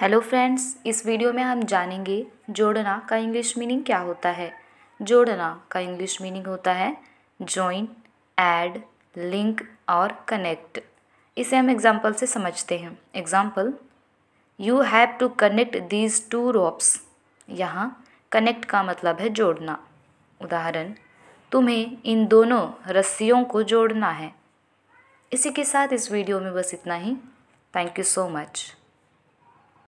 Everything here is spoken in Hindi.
हेलो फ्रेंड्स इस वीडियो में हम जानेंगे जोड़ना का इंग्लिश मीनिंग क्या होता है जोड़ना का इंग्लिश मीनिंग होता है जॉइन ऐड लिंक और कनेक्ट इसे हम एग्जाम्पल से समझते हैं example you have to connect these two ropes यहाँ कनेक्ट का मतलब है जोड़ना उदाहरण तुम्हें इन दोनों रस्सियों को जोड़ना है इसी के साथ इस वीडियो में बस इतना ही थैंक यू सो मच